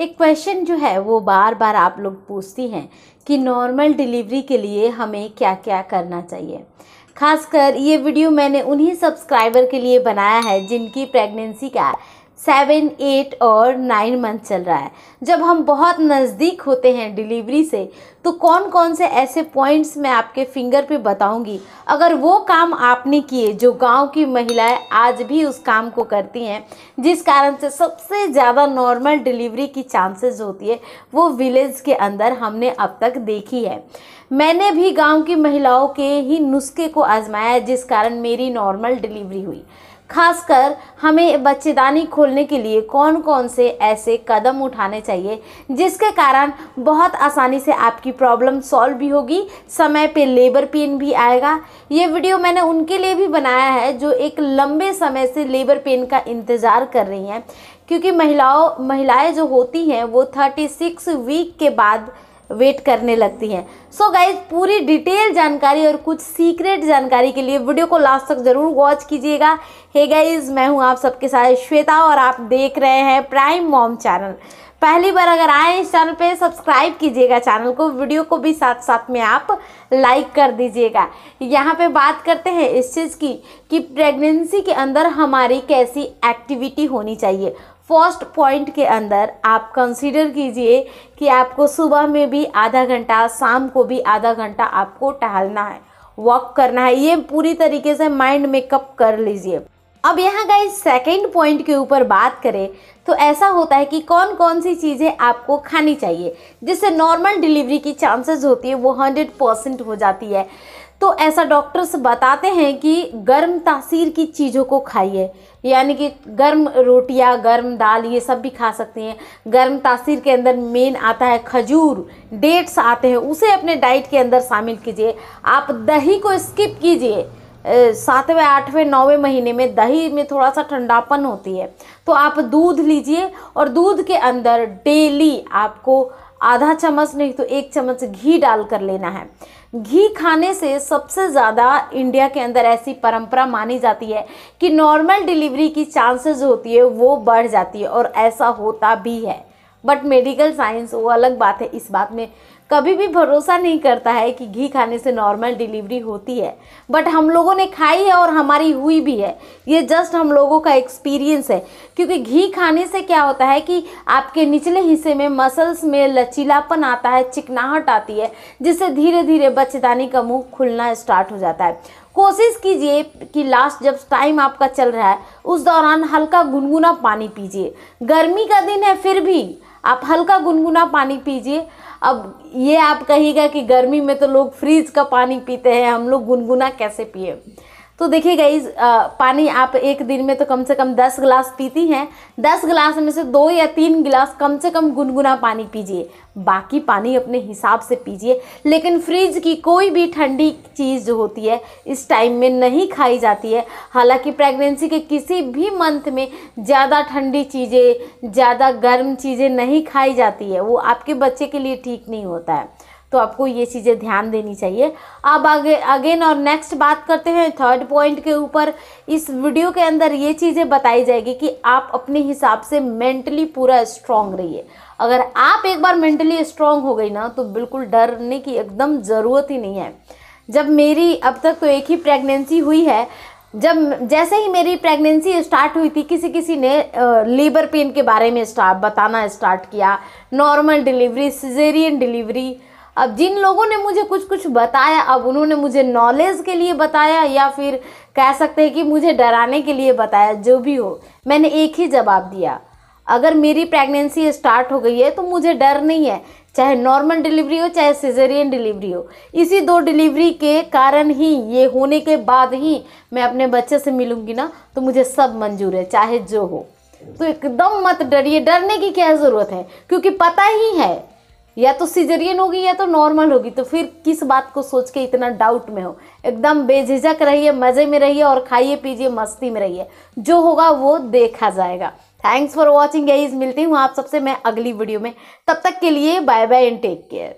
एक क्वेश्चन जो है वो बार बार आप लोग पूछती हैं कि नॉर्मल डिलीवरी के लिए हमें क्या क्या करना चाहिए खासकर ये वीडियो मैंने उन्हीं सब्सक्राइबर के लिए बनाया है जिनकी प्रेगनेंसी का सेवन एट और नाइन मंथ चल रहा है जब हम बहुत नज़दीक होते हैं डिलीवरी से तो कौन कौन से ऐसे पॉइंट्स मैं आपके फिंगर पे बताऊंगी अगर वो काम आपने किए जो गांव की महिलाएं आज भी उस काम को करती हैं जिस कारण से सबसे ज़्यादा नॉर्मल डिलीवरी की चांसेस होती है वो विलेज के अंदर हमने अब तक देखी है मैंने भी गाँव की महिलाओं के ही नुस्खे को आजमाया जिस कारण मेरी नॉर्मल डिलीवरी हुई खासकर हमें बच्चेदानी खोलने के लिए कौन कौन से ऐसे कदम उठाने चाहिए जिसके कारण बहुत आसानी से आपकी प्रॉब्लम सॉल्व भी होगी समय पे लेबर पेन भी आएगा ये वीडियो मैंने उनके लिए भी बनाया है जो एक लंबे समय से लेबर पेन का इंतज़ार कर रही हैं क्योंकि महिलाओं महिलाएं जो होती हैं वो थर्टी सिक्स वीक के बाद वेट करने लगती हैं सो गाइज पूरी डिटेल जानकारी और कुछ सीक्रेट जानकारी के लिए वीडियो को लास्ट तक ज़रूर वॉच कीजिएगा हे गाइज मैं हूँ आप सबके साथ श्वेता और आप देख रहे हैं प्राइम मॉम चैनल पहली बार अगर आए इस चैनल पे सब्सक्राइब कीजिएगा चैनल को वीडियो को भी साथ साथ में आप लाइक कर दीजिएगा यहाँ पे बात करते हैं इस चीज़ की कि प्रेगनेंसी के अंदर हमारी कैसी एक्टिविटी होनी चाहिए फर्स्ट पॉइंट के अंदर आप कंसीडर कीजिए कि आपको सुबह में भी आधा घंटा शाम को भी आधा घंटा आपको टहलना है वॉक करना है ये पूरी तरीके से माइंड मेकअप कर लीजिए अब यहाँ गए सेकेंड पॉइंट के ऊपर बात करें तो ऐसा होता है कि कौन कौन सी चीज़ें आपको खानी चाहिए जिससे नॉर्मल डिलीवरी की चांसेस होती है वो हंड्रेड परसेंट हो जाती है तो ऐसा डॉक्टर्स बताते हैं कि गर्म तासीर की चीज़ों को खाइए यानी कि गर्म रोटियां गर्म दाल ये सब भी खा सकते हैं गर्म तासीर के अंदर मेन आता है खजूर डेट्स आते हैं उसे अपने डाइट के अंदर शामिल कीजिए आप दही को स्किप कीजिए सातवें आठवें नौवें महीने में दही में थोड़ा सा ठंडापन होती है तो आप दूध लीजिए और दूध के अंदर डेली आपको आधा चम्मच नहीं तो एक चम्मच घी डाल कर लेना है घी खाने से सबसे ज़्यादा इंडिया के अंदर ऐसी परंपरा मानी जाती है कि नॉर्मल डिलीवरी की चांसेस होती है वो बढ़ जाती है और ऐसा होता भी है बट मेडिकल साइंस वो अलग बात है इस बात में कभी भी भरोसा नहीं करता है कि घी खाने से नॉर्मल डिलीवरी होती है बट हम लोगों ने खाई है और हमारी हुई भी है ये जस्ट हम लोगों का एक्सपीरियंस है क्योंकि घी खाने से क्या होता है कि आपके निचले हिस्से में मसल्स में लचीलापन आता है चिकनाहट आती है जिससे धीरे धीरे बच्चेदानी का मुँह खुलना स्टार्ट हो जाता है कोशिश कीजिए कि लास्ट जब टाइम आपका चल रहा है उस दौरान हल्का गुनगुना पानी पीजिए गर्मी का दिन है फिर भी आप हल्का गुनगुना पानी पीजिए अब ये आप कहिएगा कि गर्मी में तो लोग फ्रीज का पानी पीते हैं हम लोग गुनगुना कैसे पिए तो देखिए गाइज पानी आप एक दिन में तो कम से कम दस गिलास पीती हैं दस गिलास में से दो या तीन गिलास कम से कम गुनगुना पानी पीजिए बाकी पानी अपने हिसाब से पीजिए लेकिन फ्रिज की कोई भी ठंडी चीज़ जो होती है इस टाइम में नहीं खाई जाती है हालांकि प्रेगनेंसी के किसी भी मंथ में ज़्यादा ठंडी चीज़ें ज़्यादा गर्म चीज़ें नहीं खाई जाती है वो आपके बच्चे के लिए ठीक नहीं होता है तो आपको ये चीज़ें ध्यान देनी चाहिए अब आगे अगेन और नेक्स्ट बात करते हैं थर्ड पॉइंट के ऊपर इस वीडियो के अंदर ये चीज़ें बताई जाएगी कि आप अपने हिसाब से मेंटली पूरा स्ट्रांग रहिए अगर आप एक बार मेंटली स्ट्रांग हो गई ना तो बिल्कुल डरने की एकदम ज़रूरत ही नहीं है जब मेरी अब तक तो एक ही प्रेगनेंसी हुई है जब जैसे ही मेरी प्रेगनेंसी स्टार्ट हुई थी किसी किसी ने लेबर पेन के बारे में स्टार्ट बताना स्टार्ट किया नॉर्मल डिलीवरी सिजेरियन डिलीवरी अब जिन लोगों ने मुझे कुछ कुछ बताया अब उन्होंने मुझे नॉलेज के लिए बताया या फिर कह सकते हैं कि मुझे डराने के लिए बताया जो भी हो मैंने एक ही जवाब दिया अगर मेरी प्रेगनेंसी स्टार्ट हो गई है तो मुझे डर नहीं है चाहे नॉर्मल डिलीवरी हो चाहे सिजेरियन डिलीवरी हो इसी दो डिलीवरी के कारण ही ये होने के बाद ही मैं अपने बच्चे से मिलूंगी ना तो मुझे सब मंजूर है चाहे जो हो तो एकदम मत डरिए डरने की क्या ज़रूरत है क्योंकि पता ही है या तो सीजरियन होगी या तो नॉर्मल होगी तो फिर किस बात को सोच के इतना डाउट में हो एकदम बेझिझक रहिए मज़े में रहिए और खाइए पीजिए मस्ती में रहिए जो होगा वो देखा जाएगा थैंक्स फॉर वॉचिंग गाइज मिलती हूँ आप सबसे मैं अगली वीडियो में तब तक के लिए bye bye and take care